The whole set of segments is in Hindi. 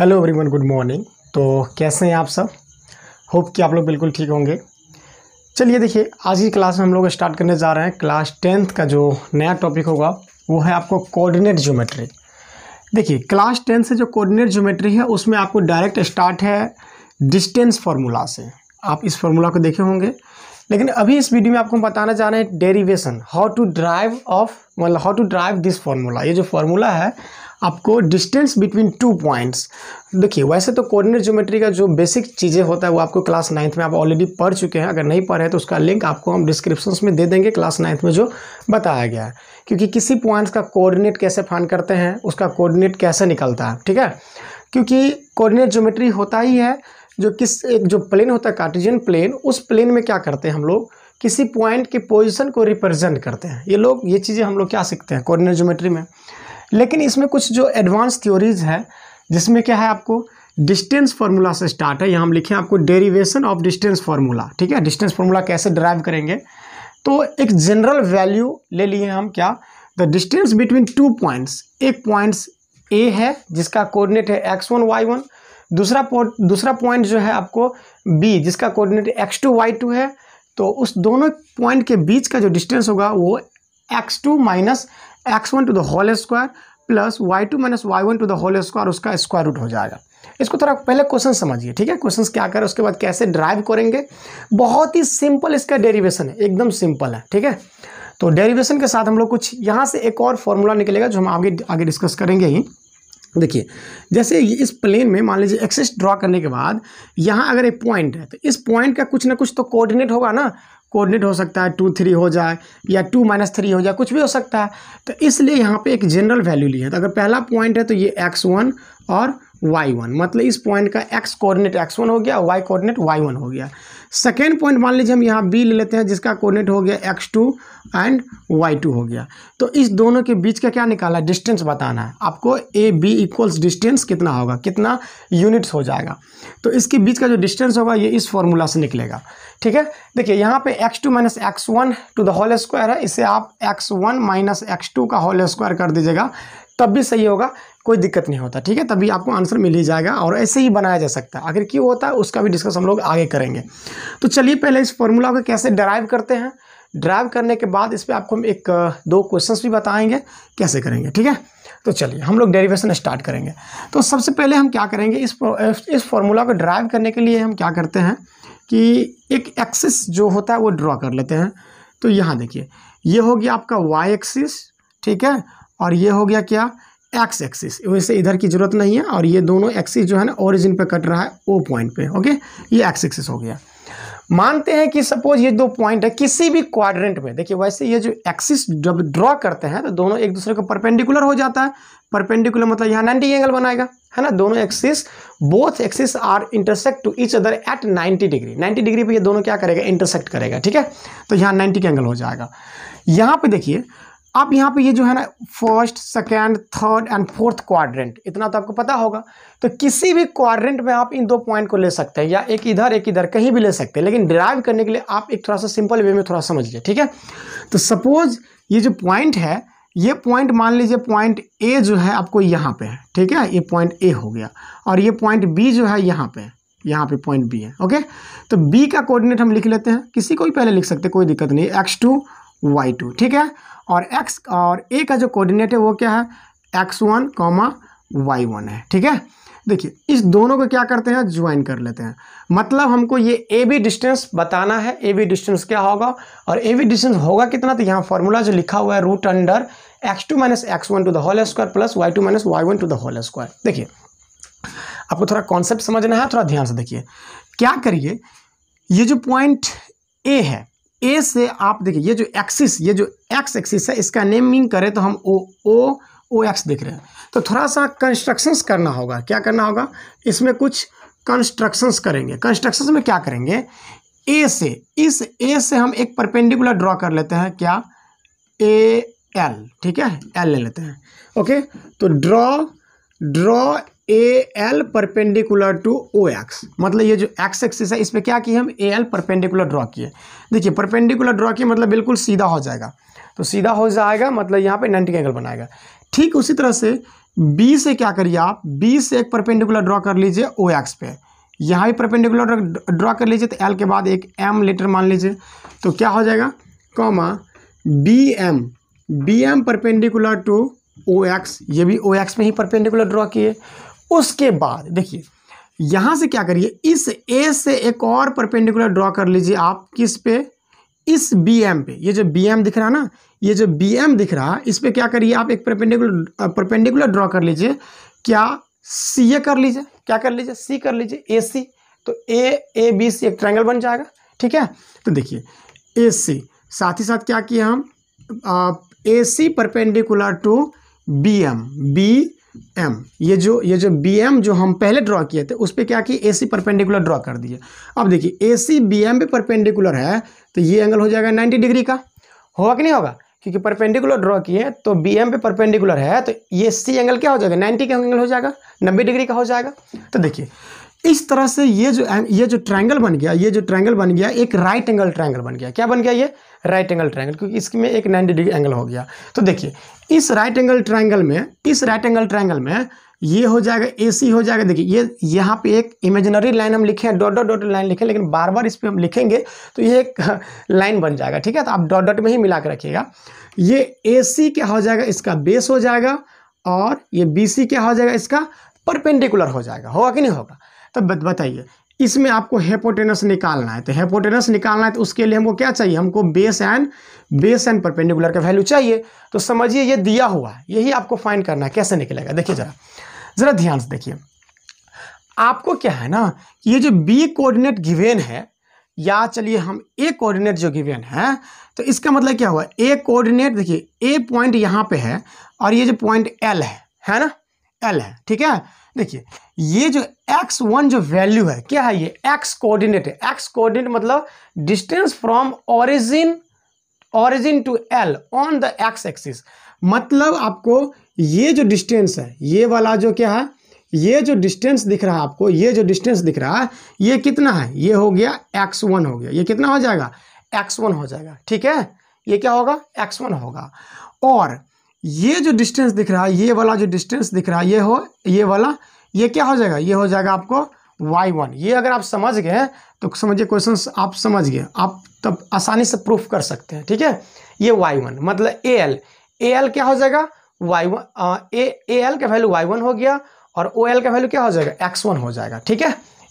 हेलो एवरीवन गुड मॉर्निंग तो कैसे हैं आप सब होप कि आप लोग बिल्कुल ठीक होंगे चलिए देखिए आज की क्लास में हम लोग स्टार्ट करने जा रहे हैं क्लास टेंथ का जो नया टॉपिक होगा वो है आपको कोऑर्डिनेट ज्योमेट्री देखिए क्लास टेंथ से जो कोऑर्डिनेट ज्योमेट्री है उसमें आपको डायरेक्ट स्टार्ट है डिस्टेंस फार्मूला से आप इस फार्मूला को देखे होंगे लेकिन अभी इस वीडियो में आपको हम बताना चाह रहे हैं derivation how to derive of मतलब how to derive this formula ये जो फार्मूला है आपको डिस्टेंस बिटवीन टू पॉइंट्स देखिए वैसे तो कोऑर्डिनेट ज्योमेट्री का जो बेसिक चीज़ें होता है वो आपको क्लास नाइन्थ में आप ऑलरेडी पढ़ चुके हैं अगर नहीं पढ़े हैं तो उसका लिंक आपको हम डिस्क्रिप्शन में दे देंगे क्लास नाइन्थ में जो बताया गया है क्योंकि किसी पॉइंट्स का कोऑर्डिनेट कैसे फाइन करते हैं उसका कोऑर्डिनेट कैसे निकलता है ठीक है क्योंकि कोऑर्डिनेट ज्योमेट्री होता ही है जो किस एक जो प्लेन होता है कार्टिजियन प्लेन उस प्लेन में क्या करते हैं हम लोग किसी पॉइंट के पोजीशन को रिप्रेजेंट करते हैं ये लोग ये चीज़ें हम लोग क्या सीखते हैं कोऑर्डिनेट ज्योमेट्री में लेकिन इसमें कुछ जो एडवांस थ्योरीज है जिसमें क्या है आपको डिस्टेंस फार्मूला से स्टार्ट है यहाँ हम लिखे हैं आपको डेरिवेशन ऑफ डिस्टेंस फार्मूला ठीक है डिस्टेंस फार्मूला कैसे ड्राइव करेंगे तो एक जनरल वैल्यू ले लिए हम क्या the distance between two points एक पॉइंट्स ए है जिसका कोऑर्डिनेट है एक्स वन वाई वन दूसरा दूसरा पॉइंट जो है आपको बी जिसका coordinate X two Y two है तो उस दोनों पॉइंट के बीच का जो डिस्टेंस होगा वो X two minus x one to the whole square plus Y two minus Y one to the whole square उसका स्क्वायर रूट हो जाएगा इसको थोड़ा पहले क्वेश्चन समझिए ठीक है क्वेश्चन क्या करें उसके बाद कैसे ड्राइव करेंगे बहुत ही सिंपल इसका डेरिवेशन है एकदम सिंपल है ठीक है तो डेरिवेशन के साथ हम लोग कुछ यहाँ से एक और फॉर्मूला निकलेगा जो हम आगे आगे डिस्कस करेंगे ही देखिए जैसे इस प्लेन में मान लीजिए एक्सेस ड्रॉ करने के बाद यहाँ अगर एक पॉइंट है तो इस पॉइंट का कुछ ना कुछ तो कोऑर्डिनेट होगा ना कोऑर्डिनेट हो सकता है टू थ्री हो जाए या टू माइनस थ्री हो जाए कुछ भी हो सकता है तो इसलिए यहाँ पे एक जनरल वैल्यू ली है तो अगर पहला पॉइंट है तो ये एक्स वन और वाई वन मतलब इस पॉइंट का एक्स कोऑर्डिनेट एक्स वन हो गया वाई कोऑर्डिनेट वाई वन हो गया सेकेंड पॉइंट मान लीजिए हम यहाँ बी ले लेते हैं जिसका कोऑर्डिनेट हो गया x two and Y two हो गया तो इस दोनों के बीच का क्या निकाला डिस्टेंस बताना है आपको ए बी इक्वल्स डिस्टेंस कितना होगा कितना यूनिट्स हो जाएगा तो इसके बीच का जो डिस्टेंस होगा ये इस फॉर्मूला से निकलेगा ठीक है देखिए यहाँ पे X two minus x one to the whole square है इसे आप X one minus X two का होल स्क्वायर कर दीजिएगा तब भी सही होगा कोई दिक्कत नहीं होता ठीक है तभी आपको आंसर मिल ही जाएगा और ऐसे ही बनाया जा सकता है आखिर क्यों होता है उसका भी डिस्कस हम लोग आगे करेंगे तो चलिए पहले इस फॉर्मूला को कैसे डराइव करते हैं ड्राइव करने के बाद इस पर आपको हम एक दो क्वेश्चंस भी बताएंगे कैसे करेंगे ठीक है तो चलिए हम लोग डेरिवेशन स्टार्ट करेंगे तो सबसे पहले हम क्या करेंगे इस इस फॉर्मूला को ड्राइव करने के लिए हम क्या करते हैं कि एक एक्सिस जो होता है वो ड्रॉ कर लेते हैं तो यहाँ देखिए ये हो गया आपका वाई एक्सिस ठीक है और ये हो गया क्या एक्स एक्सिस वैसे इधर की जरूरत नहीं है और ये दोनों एक्सिस जो है ना ओरिजिन पे कट रहा है ओ पॉइंट पे ओके ये एक्स एक्सिस हो गया मानते हैं कि सपोज ये दो पॉइंट है किसी भी क्वाड्रेंट में देखिए वैसे ये जो एक्सिस जब ड्रॉ करते हैं तो दोनों एक दूसरे को परपेंडिकुलर हो जाता है परपेंडिकुलर मतलब यहाँ नाइन्टी एंगल बनाएगा है ना दोनों axis both axis are intersect to each other at ninety degree ninety degree पर यह दोनों क्या करेगा इंटरसेक्ट करेगा ठीक है तो यहाँ नाइन्टी का एंगल हो जाएगा यहाँ पर देखिए आप यहाँ पे ये जो है ना first second third and fourth quadrant इतना तो आपको पता होगा तो किसी भी क्वाड्रेंट में आप इन दो पॉइंट को ले सकते हैं या एक इधर एक इधर कहीं भी ले सकते हैं लेकिन ड्राइव करने के लिए आप एक थोड़ा सा सिंपल वे में थोड़ा समझिए ठीक है तो सपोज ये जो पॉइंट है ये पॉइंट मान लीजिए पॉइंट ए जो है आपको यहाँ पे है ठीक है ये पॉइंट ए हो गया और ये पॉइंट बी जो है यहाँ पे यहाँ पे पॉइंट बी है ओके तो बी का कोऑर्डिनेट हम लिख लेते हैं किसी को भी पहले लिख सकते हैं कोई दिक्कत नहीं एक्स टू वाई टू ठीक है और एक्स और ए का जो कोऑर्डिनेट है वो क्या है X one comma Y one है ठीक है देखिए इस दोनों को क्या करते हैं ज्वाइन कर लेते हैं मतलब हमको ये ए बी डिस्टेंस बताना है ए बी डिस्टेंस क्या होगा और ए बी डिस्टेंस होगा कितना तो यहाँ फॉर्मूला जो लिखा हुआ है root under x two minus x one to the whole square plus Y two minus Y one to the whole square देखिए आपको थोड़ा कॉन्सेप्ट समझना है थोड़ा ध्यान से देखिए क्या करिए ये जो पॉइंट ए है ए से आप देखिए ये जो एक्सिस ये जो एक्स एक्सिस है इसका नेमिंग करें तो हम ओ ओ ओ एक्स देख रहे हैं तो थोड़ा सा कंस्ट्रक्शंस करना होगा क्या करना होगा इसमें कुछ कंस्ट्रक्शंस करेंगे कंस्ट्रक्शंस में क्या करेंगे ए से इस ए से हम एक परपेंडिकुलर ड्रॉ कर लेते हैं क्या ए एल ठीक है एल ले लेते हैं ओके तो draw draw A L perpendicular to O X मतलब ये जो एक्स एक्सिस है इस पर क्या किए हम ए एल परपेंडिकुलर ड्रॉ किए देखिए परपेंडिकुलर ड्रॉ किए मतलब बिल्कुल सीधा हो जाएगा तो सीधा हो जाएगा मतलब यहाँ पे नाइन्टी एंगल बनाएगा ठीक उसी तरह से बी से क्या करिए आप बी से एक परपेंडिकुलर ड्रॉ कर लीजिए ओ एक्स पे यहाँ भी परपेंडिकुलर ड्रॉ कर लीजिए तो एल के बाद एक एम लेटर मान लीजिए तो क्या हो जाएगा comma B M B M perpendicular to O X ये भी ओ एक्स में ही परपेंडिकुलर ड्रॉ किए उसके बाद देखिए यहां से क्या करिए इस ए से एक और परपेंडिकुलर ड्रॉ कर लीजिए आप किस पे इस बी एम पे ये जो बी एम दिख रहा है ना ये जो बी एम दिख रहा है इस पर क्या करिए आप एक परपेंडिकुलर परपेंडिकुलर ड्रॉ कर लीजिए क्या सी ए कर लीजिए क्या कर लीजिए सी कर लीजिए ए सी तो ए ए बी सी एक ट्रायंगल बन जाएगा ठीक है तो देखिए ए सी साथ ही साथ क्या किए हम A C perpendicular to B M B M ये जो ये जो बी एम जो हम पहले ड्रॉ किए थे उस पर क्या कि ए सी परपेंडिकुलर ड्रॉ कर दिए अब देखिए ए सी बी एम भी परपेंडिकुलर है तो ये एंगल हो जाएगा नाइन्टी डिग्री का होगा कि नहीं होगा क्योंकि परपेंडिकुलर ड्रॉ किए तो बी एम पे परपेंडिकुलर है तो ये सी एंगल क्या हो जाएगा 90 का एंगल हो जाएगा नब्बे डिग्री का हो जाएगा तो देखिए इस तरह से ये जो ये जो ट्रायंगल बन गया ये जो ट्रायंगल बन गया एक राइट एंगल ट्रायंगल बन गया क्या बन गया ये राइट एंगल ट्रायंगल क्योंकि इसमें एक नाइन्टी डिग्री एंगल हो गया तो देखिए इस राइट एंगल ट्रायंगल में इस राइट एंगल ट्रायंगल में ये हो जाएगा ए हो जाएगा देखिए ये यहाँ पे एक इमेजिनरी लाइन हम लिखे हैं डॉट डॉट डॉट लाइन लिखे लेकिन बार बार इस पर हम लिखेंगे तो ये एक लाइन बन जाएगा ठीक है तो आप डॉट डॉट में ही मिला के रखिएगा ये ए क्या हो जाएगा इसका बेस हो जाएगा और ये बी क्या हो जाएगा इसका परपेंडिकुलर हो जाएगा होगा कि नहीं होगा तब बताइए इसमें आपको हेपोटेनस निकालना है तो हेपोटेनस निकालना है तो उसके लिए हमको क्या चाहिए हमको base and base and perpendicular का वैल्यू चाहिए तो समझिए ये दिया हुआ है यही आपको फाइन करना है कैसे निकलेगा देखिए ज़रा ज़रा ध्यान से देखिए आपको क्या है ना कि ये जो बी कोऑर्डिनेट गिवेन है या चलिए हम ए कोऑर्डिनेट जो गिवेन है तो इसका मतलब क्या हुआ ए कोऑर्डिनेट देखिए ए पॉइंट यहाँ पे है और ये जो पॉइंट एल है है ना एल है ठीक है देखिए ये जो x1 जो वैल्यू है क्या है ये x कोऑर्डिनेट है x कोऑर्डिनेट मतलब distance from origin origin to l on the x axis मतलब आपको ये जो डिस्टेंस है ये वाला जो क्या है ये जो डिस्टेंस दिख रहा है आपको ये जो डिस्टेंस दिख रहा है ये कितना है ये हो गया x1 हो गया ये कितना हो जाएगा x1 हो जाएगा ठीक है ये क्या होगा x1 होगा और ये जो डिस्टेंस दिख रहा है ये वाला जो डिस्टेंस दिख रहा है ये हो ये वाला ये क्या हो जाएगा ये हो जाएगा आपको वाई वन ये अगर आप समझ गए तो समझिए क्वेश्चन आप समझ गए आप तब आसानी से प्रूफ कर सकते हैं ठीक है ये वाई वन मतलब ए एल ए एल क्या हो जाएगा वाई वन ए एल का वैल्यू वाई वन हो गया और ओ एल का वैल्यू क्या हो जाएगा एक्स वन हो जाएगा ठीक है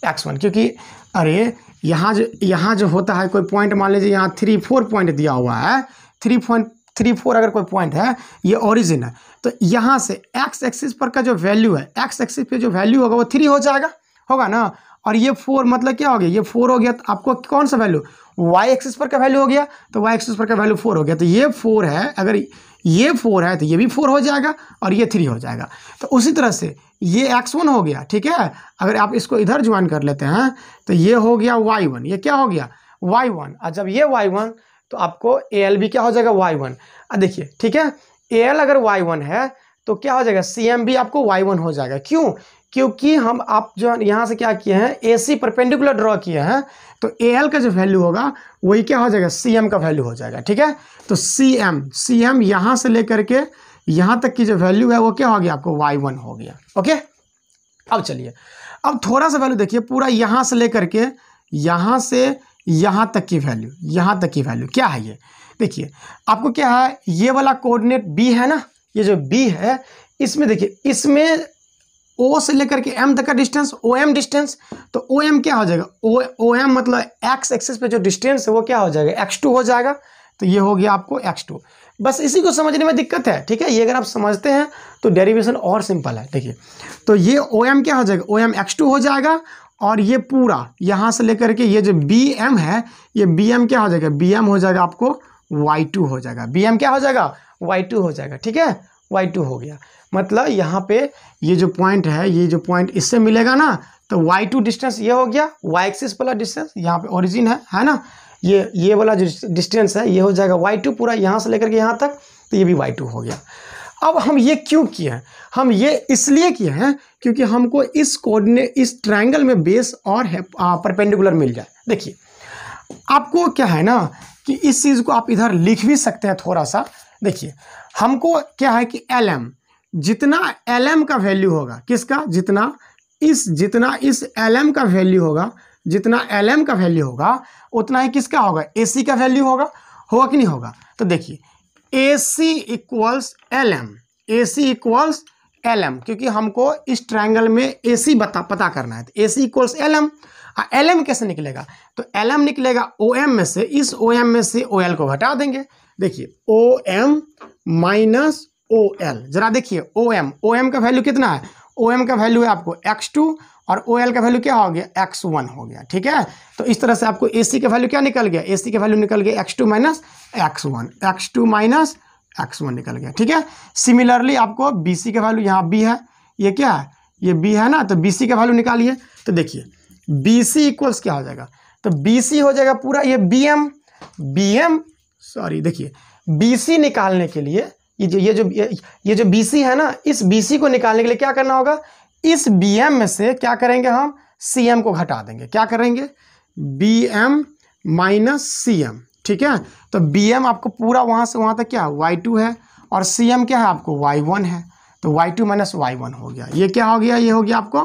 एक्स वन क्योंकि अरे यहाँ जो यहाँ जो होता है कोई पॉइंट मान लीजिए यहाँ थ्री फोर पॉइंट दिया हुआ है थ्री पॉइंट थ्री फोर अगर कोई पॉइंट है ये ओरिजिन है तो यहाँ से एक्स एक्सिस पर का जो वैल्यू है एक्स एक्सिस पे जो वैल्यू होगा वो थ्री हो जाएगा होगा ना और ये फोर मतलब क्या हो गया ये फोर हो गया तो आपको कौन सा वैल्यू वाई एक्सिस पर का वैल्यू हो गया तो वाई एक्सिस पर का वैल्यू फोर हो गया तो ये फोर है अगर ये फोर है तो ये भी फोर हो जाएगा और ये थ्री हो जाएगा तो उसी तरह से ये एक्स वन हो गया ठीक है अगर आप इसको इधर ज्वाइन कर लेते हैं तो ये हो गया वाई वन ये क्या हो गया वाई वन और जब ये वाई वन तो आपको ए एल भी क्या हो जाएगा वाई वन देखिए ठीक है ए एल अगर वाई वन है तो क्या हो जाएगा सी एम भी आपको वाई वन हो जाएगा क्यों क्योंकि हम आप जो यहाँ से क्या किए हैं ए सी परपेंडिकुलर ड्रॉ किए हैं तो ए एल का जो वैल्यू होगा वही क्या हो जाएगा सी एम का वैल्यू हो जाएगा ठीक है तो सी एम सी एम यहाँ से लेकर के यहाँ तक की जो वैल्यू है वो क्या हो गया आपको वाई वन हो गया ओके अब चलिए अब थोड़ा सा वैल्यू देखिए पूरा यहाँ से लेकर के यहाँ से यहाँ तक की वैल्यू यहाँ तक की वैल्यू क्या है ये देखिए आपको क्या है ये वाला कोऑर्डिनेट बी है ना ये जो बी है इसमें देखिए इसमें ओ से लेकर के एम तक का डिस्टेंस ओ एम डिस्टेंस तो ओ एम क्या हो जाएगा ओ ओ एम मतलब एक्स एक्सेस पे जो डिस्टेंस है वो क्या हो जाएगा एक्स टू हो जाएगा तो ये हो गया आपको एक्स टू बस इसी को समझने में दिक्कत है ठीक है ये अगर आप समझते हैं तो डेरिवेशन और सिंपल है देखिए तो ये ओ एम क्या हो जाएगा ओ एम एक्स टू हो जाएगा और ये पूरा यहाँ से लेकर के ये जो बी एम है ये बी एम क्या हो जाएगा बी एम हो जाएगा आपको वाई टू हो जाएगा बी एम क्या हो जाएगा वाई टू हो जाएगा ठीक है वाई टू हो गया मतलब यहाँ पे ये जो पॉइंट है ये जो पॉइंट इससे मिलेगा ना तो वाई टू डिस्टेंस ये हो गया वाई एक्सिस वाला डिस्टेंस यहाँ पे ओरिजिन है है ना ये ये वाला जो डिस्टेंस है ये हो जाएगा वाई टू पूरा यहाँ से लेकर के यहाँ तक तो ये भी वाई टू हो गया अब हम ये क्यों किए हैं हम ये इसलिए किए हैं क्योंकि हमको इस कोडने इस ट्रायंगल में बेस और परपेंडिकुलर मिल जाए देखिए आपको क्या है ना कि इस चीज़ को आप इधर लिख भी सकते हैं थोड़ा सा देखिए हमको क्या है कि एल एम जितना एल एम का वैल्यू होगा किसका जितना इस जितना इस एल एम का वैल्यू होगा जितना एल एम का वैल्यू होगा उतना ही किसका होगा ए सी का वैल्यू होगा होगा कि नहीं होगा तो देखिए A C equals L M A C equals L M क्योंकि हमको इस ट्राइंगल में ए सी बता पता करना है तो A C equals L M L M कैसे निकलेगा तो एल एम निकलेगा ओ एम में से इस ओ एम में से ओ एल को हटा देंगे देखिए O M minus O L जरा देखिए ओ एम ओ एम का वैल्यू कितना है ओ एम का वैल्यू है आपको एक्स टू और ओ एल का वैल्यू क्या हो गया एक्स वन हो गया ठीक है तो इस तरह से आपको ए सी का वैल्यू क्या निकल गया ए सी का वैल्यू निकल गया x two minus x one x two minus x one निकल गया ठीक है सिमिलरली आपको बी सी का वैल्यू यहाँ बी है ये क्या है ये बी है ना तो बी सी का वैल्यू निकालिए तो देखिए बी सी इक्वल्स क्या हो जाएगा तो बी सी हो जाएगा पूरा ये B M B M sorry देखिए बी सी निकालने के लिए ये जो ये जो ये जो बी है ना इस बी को निकालने के लिए क्या करना होगा इस बी में से क्या करेंगे हम सी को घटा देंगे क्या करेंगे B M minus C M ठीक है तो बी एम आपको पूरा वहाँ से वहाँ तक क्या वाई टू है और सी एम क्या है आपको वाई वन है तो y two minus Y one हो गया ये क्या हो गया ये हो गया आपको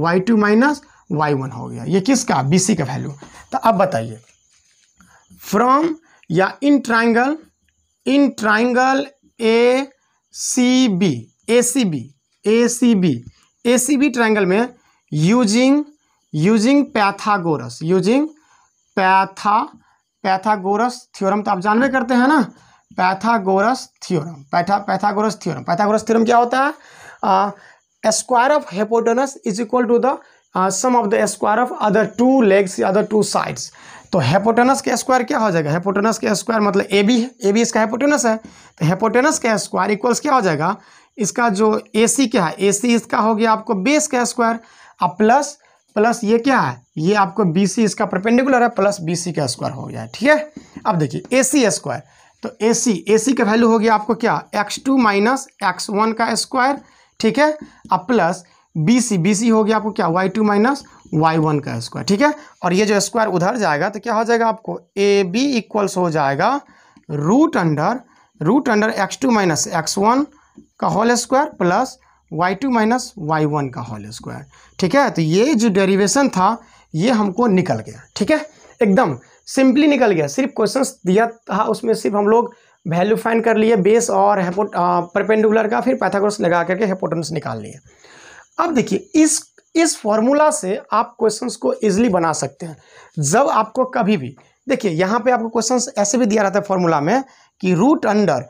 y two minus Y one हो गया ये किसका बी सी का वैल्यू तो अब बताइए फ्रॉम या in triangle in triangle A C B A C B A C B A C B triangle में using using Pythagoras using Pytha Pythagoras theorem तो आप जानवे करते हैं ना Pythagoras theorem Pytha Pythagoras theorem Pythagoras theorem क्या होता है square of hypotenuse is equal to the sum of the square of other two legs other two sides तो हेपोटेनस के स्क्वायर क्या हो जाएगा हेपोटेनस के स्क्वायर मतलब ए बी है ए बी इसका हेपोटेनस है तो हेपोटेनस का स्क्वायर इक्वल्स क्या हो जाएगा इसका जो ए सी क्या है ए सी इसका हो गया आपको बेस का स्क्वायर अब प्लस प्लस ये क्या है ये आपको बी सी इसका परपेंडिकुलर है प्लस बी सी का स्क्वायर हो गया ठीक है अब देखिए ए सी स्क्वायर तो ए सी ए सी का वैल्यू हो गया आपको क्या x two minus x one का स्क्वायर ठीक है अब plus B C B C हो गया आपको क्या y two minus Y one का स्क्वायर ठीक है और ये जो स्क्वायर उधर जाएगा तो क्या हो जाएगा आपको ए बी इक्वल्स हो जाएगा root under root under x two minus x one का whole square plus Y two minus Y one का होल स्क्वायर ठीक है तो ये जो डेरिवेशन था ये हमको निकल गया ठीक है एकदम सिंपली निकल गया सिर्फ क्वेश्चन दिया था उसमें सिर्फ हम लोग वैल्यू फाइन कर लिए बेस और हेपो परपेंडुलर का फिर पैथागोरस लगा करके हेपोटेंस निकाल लिए अब देखिए इस इस फॉर्मूला से आप क्वेश्चंस को इजीली बना सकते हैं जब आपको कभी भी देखिए यहाँ पे आपको क्वेश्चंस ऐसे भी दिया रहता है फॉर्मूला में कि root under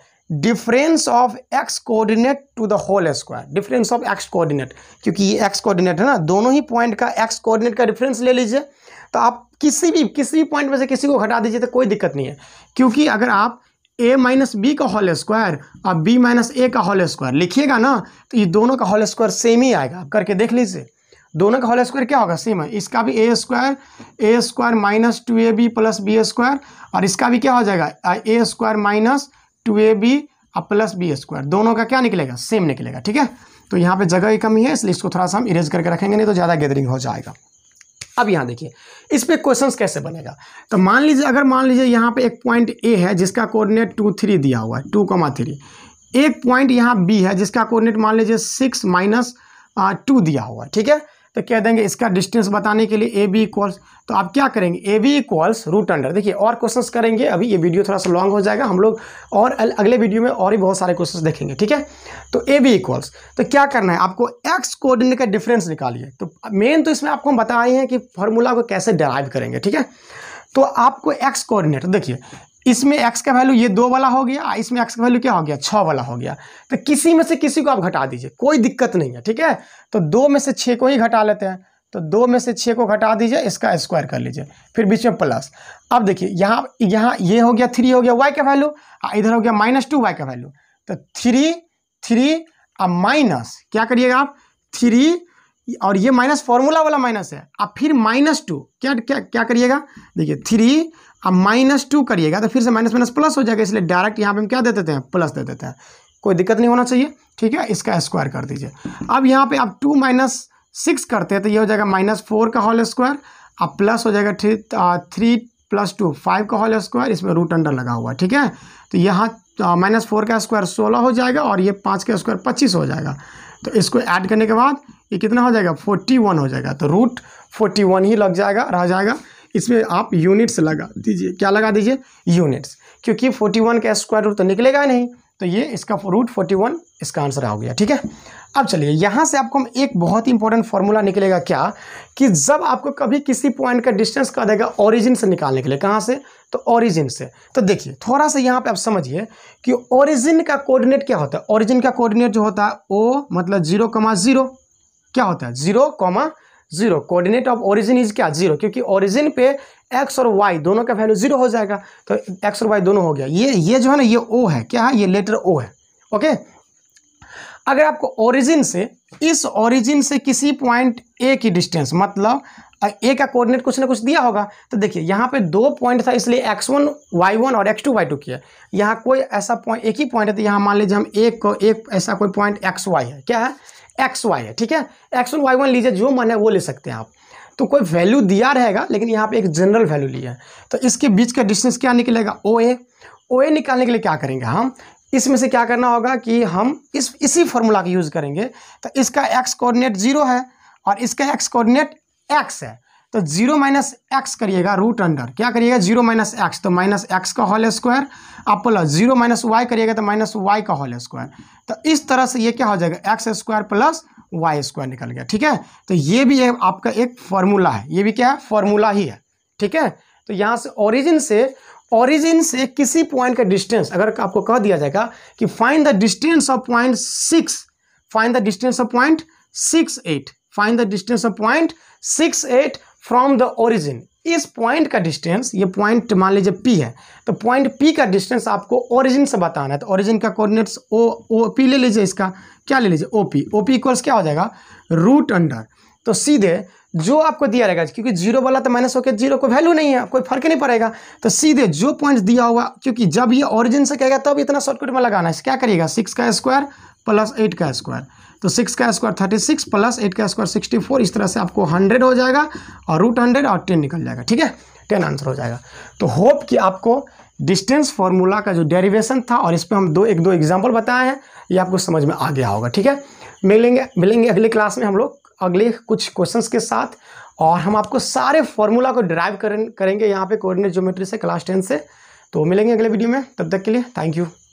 difference of x coordinate to the whole square difference of x coordinate क्योंकि ये एक्स कोऑर्डिनेट है ना दोनों ही पॉइंट का एक्स कोऑर्डिनेट का डिफरेंस ले लीजिए तो आप किसी भी किसी भी पॉइंट में से किसी को घटा दीजिए तो कोई दिक्कत नहीं है क्योंकि अगर आप ए माइनस बी का होल स्क्वायर और बी माइनस ए का होल स्क्वायर लिखिएगा ना तो ये दोनों का होल स्क्वायर सेम ही आएगा आप करके देख लीजिए दोनों का होल स्क्वायर क्या होगा सेम है इसका भी A square A square minus two A B plus B square और इसका भी क्या हो जाएगा A square minus two A B और प्लस बी स्क्वायर दोनों का क्या निकलेगा सेम निकलेगा ठीक है तो यहाँ पे जगह की कमी है इसलिए इसको थोड़ा सा हम इरेज करके रखेंगे नहीं तो ज़्यादा गैदरिंग हो जाएगा अब यहाँ देखिए इस पर क्वेश्चन कैसे बनेगा तो मान लीजिए अगर मान लीजिए यहाँ पे एक पॉइंट ए है जिसका कोऑर्डिनेट टू थ्री दिया हुआ है टू कमा थ्री एक पॉइंट यहाँ बी है जिसका कोऑर्डिनेट मान लीजिए सिक्स माइनस टू दिया हुआ है ठीक है तो कह देंगे इसका डिस्टेंस बताने के लिए ए बी इक्वल्स तो आप क्या करेंगे A B equals root under देखिए और क्वेश्चंस करेंगे अभी ये वीडियो थोड़ा सा लॉन्ग हो जाएगा हम लोग और अगले वीडियो में और भी बहुत सारे क्वेश्चंस देखेंगे ठीक है तो ए बी इक्वल्स तो क्या करना है आपको एक्स कोऑर्डिनेट का डिफरेंस निकालिए तो मेन तो इसमें आपको हम बता रहे हैं कि फॉर्मूला को कैसे डराइव करेंगे ठीक है तो आपको एक्स कोऑर्डिनेट देखिए इसमें एक्स का वैल्यू ये दो वाला हो गया इसमें एक्स का वैल्यू क्या हो गया छः वाला हो गया तो किसी में से किसी को आप घटा दीजिए कोई दिक्कत नहीं है ठीक है तो दो में से छः को ही घटा लेते हैं तो दो में से छः को घटा दीजिए इसका स्क्वायर कर लीजिए फिर बीच में प्लस अब देखिए यहाँ यहाँ ये हो गया थ्री हो गया वाई का वैल्यू इधर हो गया माइनस टू वाई का वैल्यू तो थ्री थ्री अब माइनस क्या करिएगा आप थ्री और ये माइनस फॉर्मूला वाला माइनस है अब फिर माइनस टू क्या क्या क्या करिएगा देखिए थ्री अब माइनस टू करिएगा तो फिर से माइनस माइनस प्लस हो जाएगा इसलिए डायरेक्ट यहाँ पे हम क्या दे देते हैं प्लस दे देते हैं कोई दिक्कत नहीं होना चाहिए ठीक है इसका स्क्वायर कर दीजिए अब यहाँ पे आप टू माइनस सिक्स करते हैं तो ये हो जाएगा माइनस फोर का होल स्क्वायर अब प्लस हो जाएगा three three plus two five का होल स्क्वायर इसमें रूट अंडर लगा हुआ है ठीक है तो यहाँ माइनस फोर का स्क्वायर सोलह हो जाएगा और ये पाँच का स्क्वायर पच्चीस हो जाएगा तो इसको ऐड करने के बाद ये कितना हो जाएगा फोर्टी वन हो जाएगा तो रूट फोर्टी वन ही लग जाएगा रह जाएगा इसमें आप यूनिट्स लगा दीजिए क्या लगा दीजिए यूनिट्स क्योंकि फोर्टी वन का स्क्वायर रूट तो निकलेगा नहीं तो ये इसका रूट फोर्टी वन इसका आंसर आ गया ठीक है अब चलिए यहाँ से आपको हम एक बहुत ही इंपॉर्टेंट फॉर्मूला निकलेगा क्या कि जब आपको कभी किसी पॉइंट का डिस्टेंस कह देगा ओरिजिन से निकालने के लिए कहाँ से तो ओरिजिन से तो देखिए थोड़ा सा यहाँ पे आप समझिए कि ओरिजिन का कोऑर्डिनेट क्या होता है ओरिजिन का कोऑर्डिनेट जो होता है ओ मतलब जीरो कमा जीरो क्या होता है zero comma zero coordinate of origin is क्या जीरो क्योंकि ओरिजिन पे एक्स और वाई दोनों का वैल्यू जीरो हो जाएगा तो एक्स और वाई दोनों हो गया ये ये जो है ना ये ओ है क्या है ये लेटर ओ है ओके अगर आपको ओरिजिन से इस ओरिजिन से किसी पॉइंट ए की डिस्टेंस मतलब ए का कोऑर्डिनेट कुछ ना कुछ दिया होगा तो देखिए यहाँ पे दो पॉइंट था इसलिए एक्स वन वाई वन और एक्स टू वाई टू किया यहाँ कोई ऐसा पॉइंट एक ही पॉइंट है तो यहाँ मान लीजिए हम एक को एक ऐसा कोई पॉइंट एक्स वाई है क्या है एक्स वाई है ठीक है एक्स वन वाई वन लीजिए जो मन है वो ले सकते हैं आप तो कोई वैल्यू दिया रहेगा लेकिन यहाँ पे एक जनरल वैल्यू लिया है तो इसके बीच का डिस्टेंस क्या निकलेगा ओ ए ओ ए निकालने के लिए क्या करेंगे हम इसमें से क्या करना होगा कि हम इस इसी फॉर्मूला का यूज़ करेंगे तो इसका एक्स कोऑर्डिनेट जीरो है और इसका एक्स कोऑर्डिनेट एक्स है तो जीरो माइनस एक्स करिएगा रूट अंडर क्या करिएगा जीरो माइनस एक्स तो माइनस एक्स का होल स्क्वायर आप प्लस जीरो माइनस वाई करिएगा तो माइनस वाई का होल स्क्वायर तो इस तरह से ये क्या हो जाएगा x square plus y square निकल गया ठीक है तो ये भी एक आपका एक फॉर्मूला है ये भी क्या है फॉर्मूला ही है ठीक है तो यहाँ से ओरिजिन से ओरिजिन से किसी पॉइंट का डिस्टेंस अगर आपको कह दिया जाएगा कि find the distance of point six find the distance of point six eight find the distance of point six eight from the origin इस पॉइंट का डिस्टेंस ये पॉइंट मान लीजिए पी है तो पॉइंट पी का डिस्टेंस आपको ओरिजिन से बताना है तो ओरिजिन का कोऑर्डिनेट्स ओ ओ पी ले लीजिए इसका क्या ले लीजिए O P O P equals क्या हो जाएगा रूट अंडर तो सीधे जो आपको दिया रहेगा क्योंकि जीरो वाला तो माइनस होकर जीरो को वैल्यू नहीं है कोई फर्क नहीं पड़ेगा तो सीधे जो पॉइंट दिया होगा क्योंकि जब ये ओरिजिन से कहेगा तब तो इतना शॉर्टकट में लगाना है क्या करिएगा सिक्स का स्क्वायर प्लस एट का स्क्वायर तो सिक्स का square thirty six plus eight का स्क्वायर सिक्सटी फोर इस तरह से आपको हंड्रेड हो जाएगा और रूट हंड्रेड और टेन निकल जाएगा ठीक है टेन आंसर हो जाएगा तो होप कि आपको डिस्टेंस फॉर्मूला का जो डेरिवेशन था और इस पर हम दो एक दो एग्जाम्पल बताए हैं ये आपको समझ में आ गया होगा ठीक है मिलेंगे मिलेंगे अगले क्लास में हम लोग अगले कुछ क्वेश्चन के साथ और हम आपको सारे फार्मूला को ड्राइव करेंगे यहाँ पे कोऑर्डिनेट ज्योमेट्री से क्लास टेन से तो मिलेंगे अगले वीडियो में तब तक के लिए थैंक यू